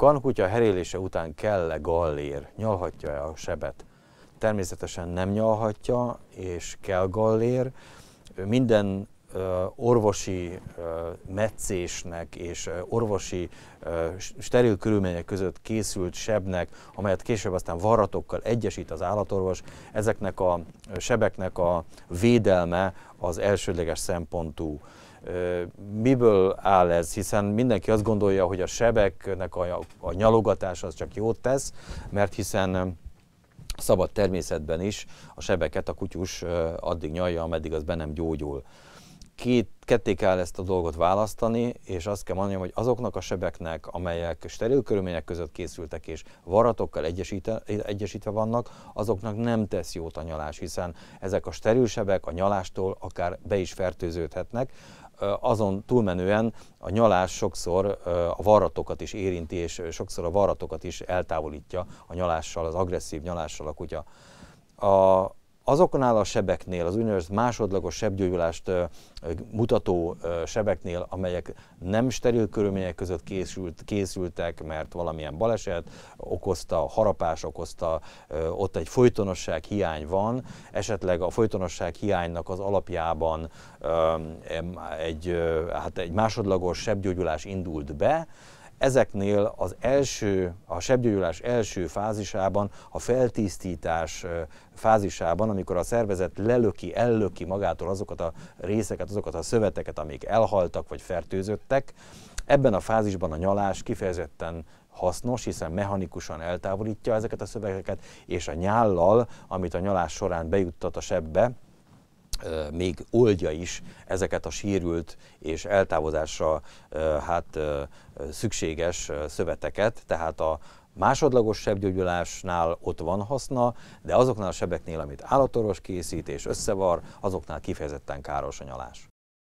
kankutya herélése után kell-e gallér? Nyalhatja-e a sebet? Természetesen nem nyalhatja, és kell gallér. Minden orvosi meccésnek és orvosi steril körülmények között készült sebnek, amelyet később aztán varratokkal egyesít az állatorvos, ezeknek a sebeknek a védelme az elsődleges szempontú miből áll ez, hiszen mindenki azt gondolja, hogy a sebeknek a, a nyalogatás az csak jót tesz, mert hiszen szabad természetben is a sebeket a kutyus addig nyalja, ameddig az be nem gyógyul két, ketté kell ezt a dolgot választani, és azt kell mondjam, hogy azoknak a sebeknek, amelyek steril körülmények között készültek és varatokkal egyesítve, egyesítve vannak, azoknak nem tesz jót a nyalás, hiszen ezek a steril sebek a nyalástól akár be is fertőződhetnek. Azon túlmenően a nyalás sokszor a varratokat is érinti, és sokszor a varratokat is eltávolítja a nyalással, az agresszív nyalással a kutya. A, azoknál a sebeknél, az úgynevezett másodlagos sebgyógyulást mutató sebeknél, amelyek nem steril körülmények között készült, készültek, mert valamilyen baleset okozta, harapás okozta, ott egy folytonosság hiány van, esetleg a folytonosság hiánynak az alapjában egy, hát egy másodlagos sebgyógyulás indult be, Ezeknél az első, a sebgyógyulás első fázisában, a feltisztítás fázisában, amikor a szervezet lelöki, ellöki magától azokat a részeket, azokat a szöveteket, amik elhaltak vagy fertőzöttek, ebben a fázisban a nyalás kifejezetten hasznos, hiszen mechanikusan eltávolítja ezeket a szövegeket, és a nyállal, amit a nyalás során bejuttat a sebbe, még oldja is ezeket a sírült és eltávozásra hát, szükséges szöveteket, tehát a másodlagos sebgyógyulásnál ott van haszna, de azoknál a sebeknél, amit állatorvos készít és összevar, azoknál kifejezetten káros a nyalás.